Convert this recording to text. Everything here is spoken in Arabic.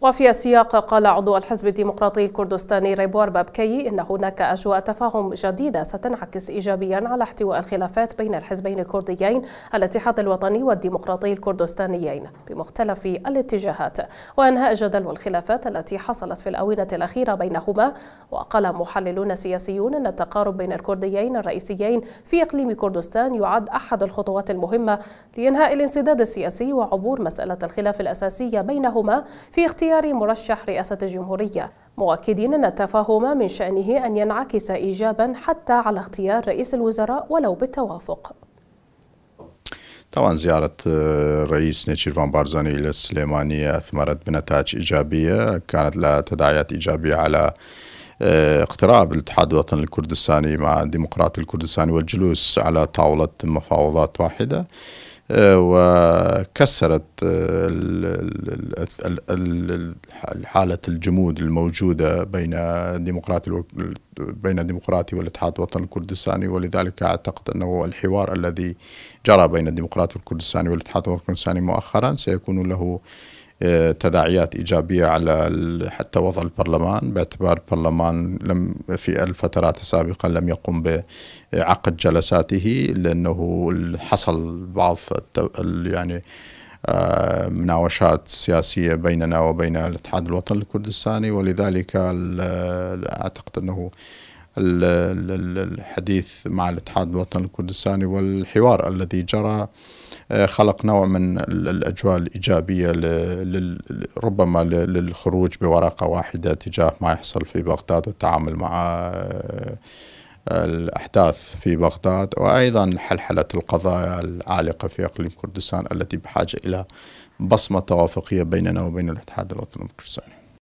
وفي السياق قال عضو الحزب الديمقراطي الكردستاني ريبوار بابكي إن هناك أجواء تفاهم جديدة ستنعكس إيجابيا على احتواء الخلافات بين الحزبين الكرديين الاتحاد الوطني والديمقراطي الكردستانيين بمختلف الاتجاهات وإنهاء جدل والخلافات التي حصلت في الأونة الأخيرة بينهما وقال محللون سياسيون أن التقارب بين الكرديين الرئيسيين في إقليم كردستان يعد أحد الخطوات المهمة لإنهاء الانسداد السياسي وعبور مسألة الخلاف الأساسية بينهما في اختيار اختيار مرشح رئاسة الجمهورية مؤكدين أن التفاهم من شأنه أن ينعكس إيجابا حتى على اختيار رئيس الوزراء ولو بالتوافق طبعا زيارة آه، الرئيس نيتشيرفان بارزاني إلى السليمانية أثمرت بنتائج إيجابية كانت لها تداعيات إيجابية على آه، اقتراب الاتحاد الوطني الكردستاني مع الديمقراطي الكردستاني والجلوس على طاولة مفاوضات واحدة وكسرت حالة الجمود الموجودة بين الديمقراطي بين الديمقراطي والاتحاد الوطني الكردستاني ولذلك أعتقد أنه الحوار الذي جرى بين الديمقراطي الكردستاني والاتحاد الوطني الكردستاني مؤخرا سيكون له تداعيات إيجابية على حتى وضع البرلمان باعتبار البرلمان لم في الفترات السابقة لم يقم بعقد جلساته لأنه حصل بعض يعني آه، مناوشات سياسية بيننا وبين الاتحاد الوطني الكردستاني ولذلك أعتقد أنه الحديث مع الاتحاد الوطني الكردستاني والحوار الذي جرى خلق نوع من الأجواء الإيجابية ربما للخروج بورقة واحدة تجاه ما يحصل في بغداد والتعامل مع آه، الأحداث في بغداد وأيضا حلحلة القضايا العالقة في إقليم كردستان التي بحاجة إلى بصمة توافقية بيننا وبين الاتحاد الوطني الكردستاني